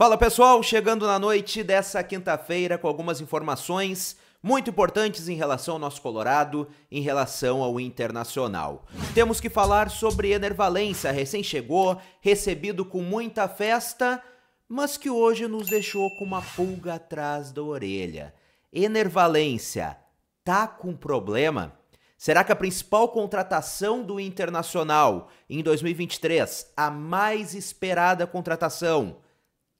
Fala pessoal, chegando na noite dessa quinta-feira com algumas informações muito importantes em relação ao nosso Colorado, em relação ao internacional. Temos que falar sobre Enervalência, recém chegou, recebido com muita festa, mas que hoje nos deixou com uma pulga atrás da orelha. Enervalência tá com problema? Será que a principal contratação do Internacional em 2023, a mais esperada contratação,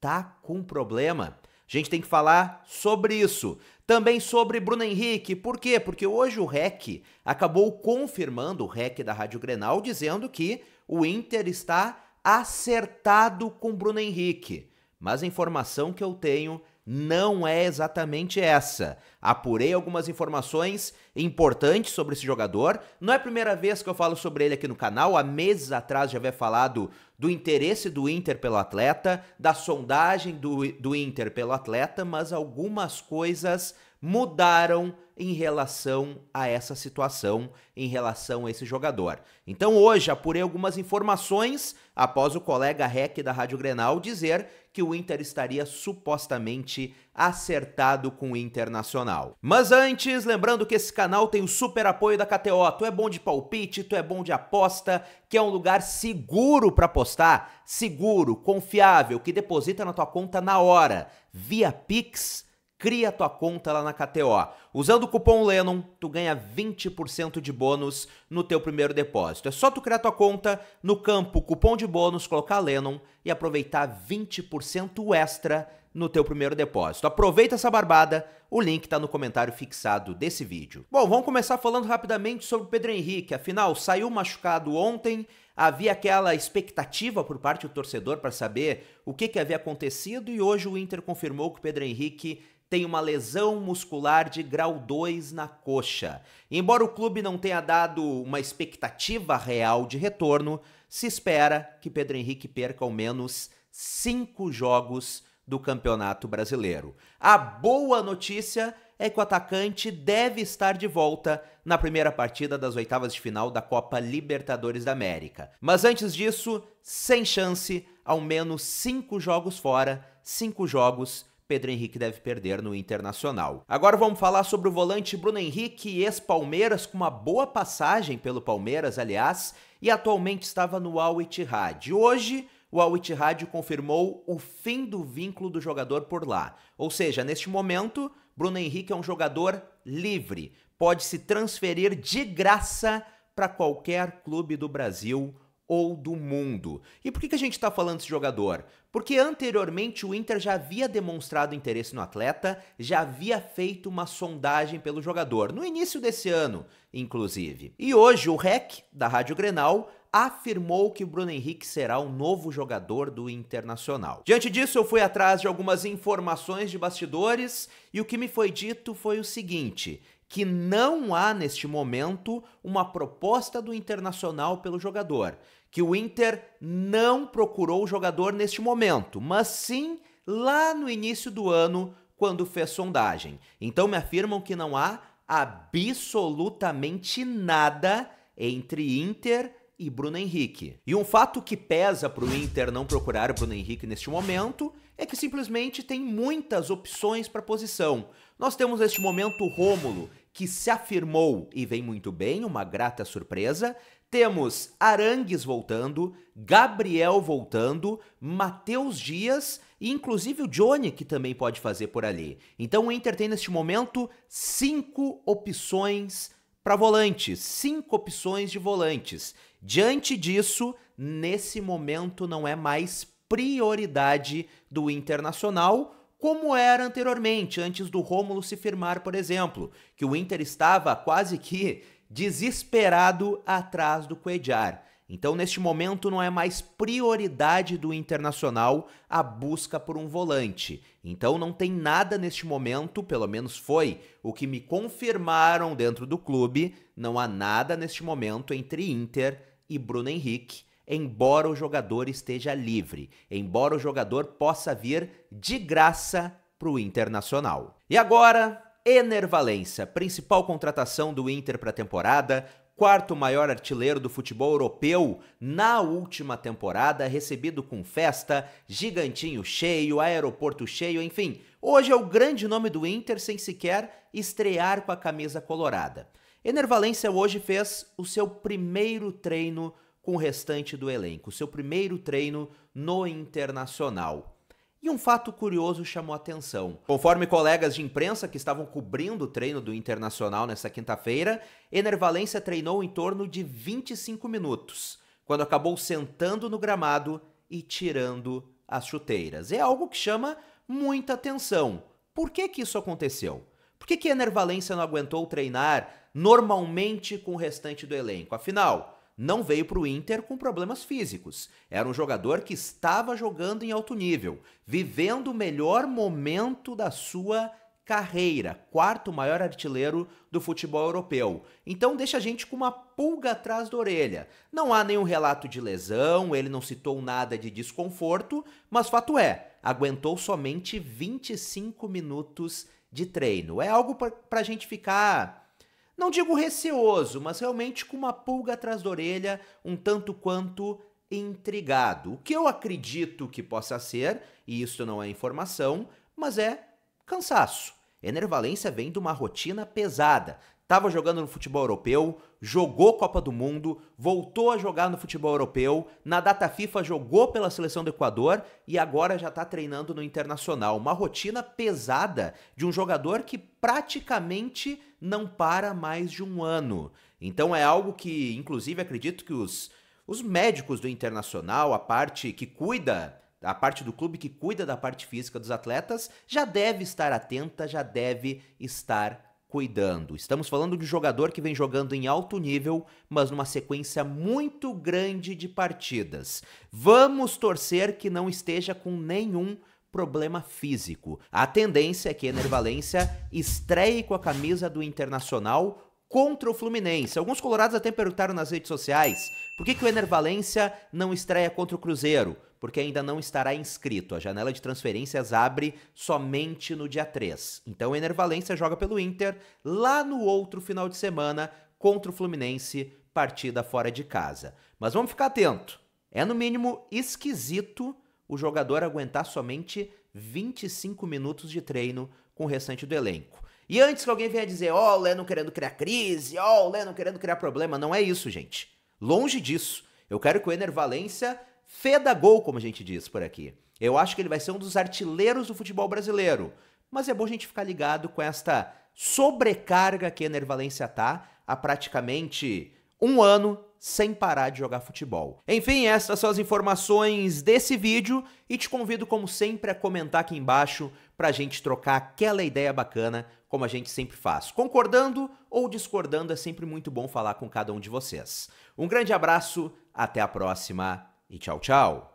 tá com problema. A gente tem que falar sobre isso. Também sobre Bruno Henrique. Por quê? Porque hoje o REC acabou confirmando, o REC da Rádio Grenal, dizendo que o Inter está acertado com Bruno Henrique. Mas a informação que eu tenho não é exatamente essa. Apurei algumas informações importantes sobre esse jogador. Não é a primeira vez que eu falo sobre ele aqui no canal, há meses atrás já havia falado do interesse do Inter pelo atleta, da sondagem do, do Inter pelo atleta, mas algumas coisas mudaram em relação a essa situação, em relação a esse jogador. Então hoje apurei algumas informações após o colega REC da Rádio Grenal dizer que o Inter estaria supostamente acertado com o Internacional. Mas antes, lembrando que esse canal tem o super apoio da KTO. Tu é bom de palpite, tu é bom de aposta, que é um lugar seguro para apostar, seguro, confiável, que deposita na tua conta na hora, via Pix cria tua conta lá na KTO. Usando o cupom Lennon, tu ganha 20% de bônus no teu primeiro depósito. É só tu criar tua conta no campo cupom de bônus, colocar Lennon e aproveitar 20% extra no teu primeiro depósito. Aproveita essa barbada, o link está no comentário fixado desse vídeo. Bom, vamos começar falando rapidamente sobre o Pedro Henrique. Afinal, saiu machucado ontem, havia aquela expectativa por parte do torcedor para saber o que, que havia acontecido e hoje o Inter confirmou que o Pedro Henrique tem uma lesão muscular de grau 2 na coxa. Embora o clube não tenha dado uma expectativa real de retorno, se espera que Pedro Henrique perca ao menos cinco jogos do Campeonato Brasileiro. A boa notícia é que o atacante deve estar de volta na primeira partida das oitavas de final da Copa Libertadores da América. Mas antes disso, sem chance, ao menos cinco jogos fora, cinco jogos. Pedro Henrique deve perder no Internacional. Agora vamos falar sobre o volante Bruno Henrique, ex-Palmeiras, com uma boa passagem pelo Palmeiras, aliás, e atualmente estava no Al Ittihad. Hoje, o Al Ittihad confirmou o fim do vínculo do jogador por lá. Ou seja, neste momento, Bruno Henrique é um jogador livre, pode se transferir de graça para qualquer clube do Brasil ou do mundo. E por que, que a gente está falando desse jogador? Porque anteriormente o Inter já havia demonstrado interesse no atleta, já havia feito uma sondagem pelo jogador, no início desse ano, inclusive. E hoje o REC da Rádio Grenal afirmou que o Bruno Henrique será o novo jogador do Internacional. Diante disso, eu fui atrás de algumas informações de bastidores e o que me foi dito foi o seguinte: que não há neste momento uma proposta do Internacional pelo jogador, que o Inter não procurou o jogador neste momento, mas sim lá no início do ano quando fez sondagem. Então me afirmam que não há absolutamente nada entre Inter e Bruno Henrique. E um fato que pesa para o Inter não procurar o Bruno Henrique neste momento é que simplesmente tem muitas opções para posição. Nós temos neste momento o Rômulo, que se afirmou e vem muito bem, uma grata surpresa. Temos Arangues voltando, Gabriel voltando, Matheus Dias e inclusive o Johnny, que também pode fazer por ali. Então o Inter tem neste momento cinco opções para volantes, cinco opções de volantes. Diante disso, nesse momento não é mais prioridade do Internacional, como era anteriormente, antes do Rômulo se firmar, por exemplo, que o Inter estava quase que desesperado atrás do Cuejar. Então, neste momento, não é mais prioridade do Internacional a busca por um volante. Então, não tem nada neste momento, pelo menos foi o que me confirmaram dentro do clube, não há nada neste momento entre Inter e Bruno Henrique, embora o jogador esteja livre, embora o jogador possa vir de graça para o Internacional. E agora, Enervalência, principal contratação do Inter para a temporada, quarto maior artilheiro do futebol europeu na última temporada, recebido com festa, gigantinho cheio, aeroporto cheio, enfim. Hoje é o grande nome do Inter sem sequer estrear com a camisa colorada. Enervalência hoje fez o seu primeiro treino com o restante do elenco, seu primeiro treino no Internacional. E um fato curioso chamou atenção. Conforme colegas de imprensa que estavam cobrindo o treino do Internacional nessa quinta-feira, Ener treinou em torno de 25 minutos, quando acabou sentando no gramado e tirando as chuteiras. É algo que chama muita atenção. Por que que isso aconteceu? Por que que Ener não aguentou treinar normalmente com o restante do elenco? Afinal, não veio para o Inter com problemas físicos. Era um jogador que estava jogando em alto nível, vivendo o melhor momento da sua carreira, quarto maior artilheiro do futebol europeu. Então deixa a gente com uma pulga atrás da orelha. Não há nenhum relato de lesão, ele não citou nada de desconforto, mas fato é, aguentou somente 25 minutos de treino. É algo para a gente ficar não digo receoso, mas realmente com uma pulga atrás da orelha, um tanto quanto intrigado. O que eu acredito que possa ser, e isso não é informação, mas é cansaço. Enervalência vem de uma rotina pesada, estava jogando no futebol europeu, jogou Copa do Mundo, voltou a jogar no futebol europeu, na data FIFA jogou pela seleção do Equador e agora já está treinando no Internacional. Uma rotina pesada de um jogador que praticamente não para mais de um ano. Então é algo que, inclusive, acredito que os, os médicos do Internacional, a parte que cuida a parte do clube que cuida da parte física dos atletas já deve estar atenta, já deve estar cuidando. Estamos falando de um jogador que vem jogando em alto nível, mas numa sequência muito grande de partidas. Vamos torcer que não esteja com nenhum problema físico. A tendência é que Ener Valência estreie com a camisa do Internacional contra o Fluminense. Alguns colorados até perguntaram nas redes sociais por que, que o Ener Valência não estreia contra o Cruzeiro porque ainda não estará inscrito. A janela de transferências abre somente no dia 3. Então o Enervalência joga pelo Inter lá no outro final de semana contra o Fluminense, partida fora de casa. Mas vamos ficar atento. É no mínimo esquisito o jogador aguentar somente 25 minutos de treino com o restante do elenco. E antes que alguém venha dizer, ó, oh, o Leno querendo criar crise, ó, oh, o Leno querendo criar problema, não é isso, gente. Longe disso. Eu quero que o Enervalência feda gol, como a gente diz por aqui. Eu acho que ele vai ser um dos artilheiros do futebol brasileiro. Mas é bom a gente ficar ligado com esta sobrecarga que a Enervalência tá há praticamente um ano sem parar de jogar futebol. Enfim, estas são as informações desse vídeo e te convido, como sempre, a comentar aqui embaixo para a gente trocar aquela ideia bacana, como a gente sempre faz. Concordando ou discordando, é sempre muito bom falar com cada um de vocês. Um grande abraço, até a próxima e tchau, tchau!